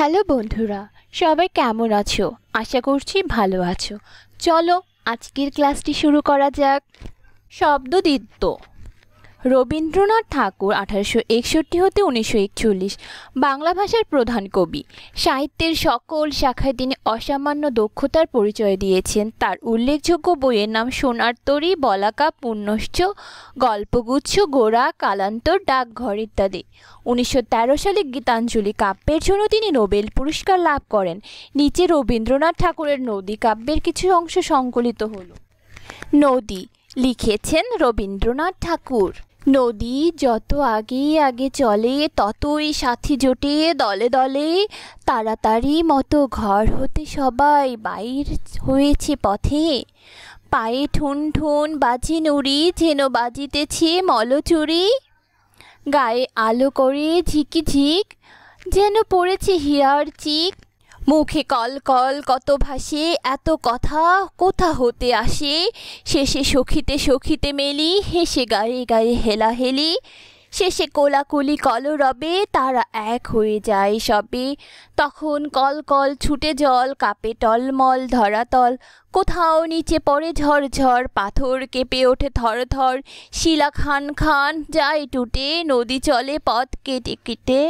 hello বন্ধুরা সবাই কেমন আছো আশা করছি ভালো আছো চলো আজকের ক্লাসটি শুরু করা যাক শব্দদিত্য রবীন্দ্রনাথ ঠাকুর আঠারোশো একষট্টি হতে উনিশশো একচল্লিশ বাংলা ভাষার প্রধান কবি সাহিত্যের সকল শাখায় তিনি অসামান্য দক্ষতার পরিচয় দিয়েছেন তার উল্লেখযোগ্য বইয়ের নাম সোনার তরী বলাকা পূর্ণশ্চ গল্পগুচ্ছ গোড়া কালান্তর ডাকঘর ইত্যাদি উনিশশো সালে গীতাঞ্জলি কাব্যের জন্য তিনি নোবেল পুরস্কার লাভ করেন নিচে রবীন্দ্রনাথ ঠাকুরের নদী কাব্যের কিছু অংশ সংকলিত হল নদী লিখেছেন রবীন্দ্রনাথ ঠাকুর নদী যত আগে আগে চলে ততই সাথী জোটে দলে দলে তাড়াতাড়ি মতো ঘর হতে সবাই বাইর হয়েছে পথে পায়ে ঠুন ঠুন বাজি নুড়ি যেন বাজিতেছে মলচুরি গায়ে আলো করে ঝিকিঝিক যেন পড়েছে হিয়ার চিক মুখে কল কল কত ভাসে এত কথা কোথা হতে আসে শেষে সখিতে সখিতে মেলি হেসে গায়ে গায়ে হেলা হেলি শেষে কোলাকুলি কলরবে তারা এক হয়ে যায় সবে তখন কল কল ছুটে জল কাপে টলমল ধরাতল কোথাও নিচে পড়ে ঝরঝর পাথর কেঁপে ওঠে থর থর শিলা খান খান যায় টুটে নদী চলে পথ কেটে কেটে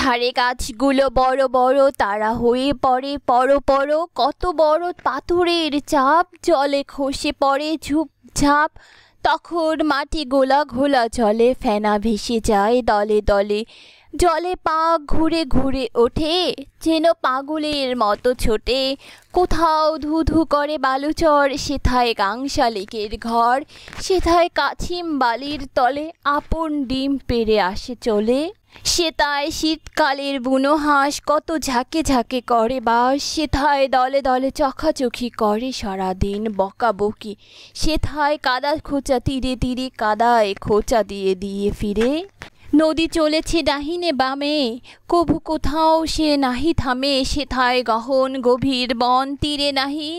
ধারে গাছগুলো বড় বড় তারা হয়ে পড়ে পরো পরো কত বড় পাথরের চাপ জলে খসে পড়ে ঝুপঝাপ তখন মাটি গোলা ঘোলা জলে ফেনা ভেসে যায় দলে দলে জলে পা ঘুরে ঘুরে ওঠে যেন পাগলের মতো ছোটে কোথাও ধু ধু করে বালুচর সেথায় গাংশালিকের ঘর সেথায় কাছিম বালির তলে আপন ডিম পেরে আসে চলে সে তাই শীতকালের বুনো হাঁস কত ঝাঁকে ঝাঁকে করে বাস সেথায় দলে দলে চখাচখি করে সারাদিন বকাবকি সেথায় কাদা খোঁচা তীরে তীরে কাদায় খোঁচা দিয়ে দিয়ে ফিরে নদী চলেছে ডাহিনে বামে কভু কোথাও সে নাহি থামে সেথায় গহন গভীর বন তীরে নাহি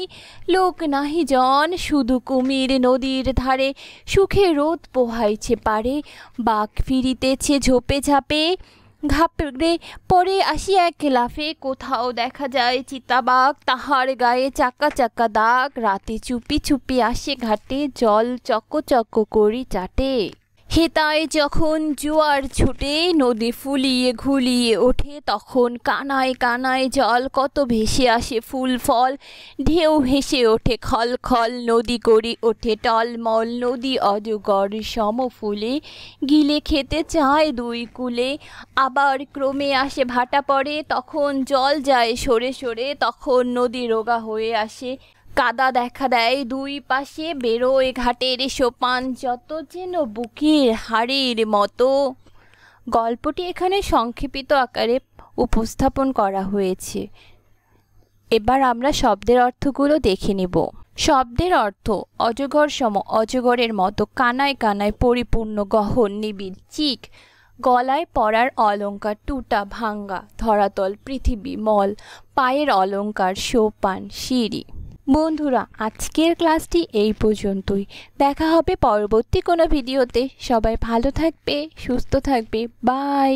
লোক নাহি জন শুধু কুমির নদীর ধারে সুখে রোদ পোহাইছে পারে বাঘ ফিরিতেছে ঝোপে ঝাপে ঘাপড়ে পরে আসি এক লাফে কোথাও দেখা যায় চিতাবাঘ তাহার গায়ে চাকা চাকা দাগ রাতে চুপি চুপি আসে ঘাটে জল চকচক করি চাটে খেতায় যখন জোয়ার ছুটে নদী ফুলিয়ে ঘুলিয়ে ওঠে তখন কানায় কানায় জল কত ভেসে আসে ফুল ফল ঢেউ হেসে ওঠে খল খল নদী করে ওঠে টলমল নদী অজগর সম ফুলে গিলে খেতে চায় দুই কুলে আবার ক্রমে আসে ভাটা পড়ে তখন জল যায় সরে সরে তখন নদী রোগা হয়ে আসে কাদা দেখা দেয় দুই পাশে বেরোয় ঘাটের সোপান যত যেন বুকের হাড়ির মতো গল্পটি এখানে সংক্ষেপিত আকারে উপস্থাপন করা হয়েছে এবার আমরা শব্দের অর্থগুলো দেখে নেব শব্দের অর্থ অজগর সম অজগরের মতো কানায় কানায় পরিপূর্ণ গহন নিবিড় চিক গলায় পড়ার অলঙ্কার টুটা ভাঙ্গা ধরাতল পৃথিবী মল পায়ের অলঙ্কার সোপান সিঁড়ি বন্ধুরা আজকের ক্লাসটি এই পর্যন্তই দেখা হবে পরবর্তী কোনো ভিডিওতে সবাই ভালো থাকবে সুস্থ থাকবে বাই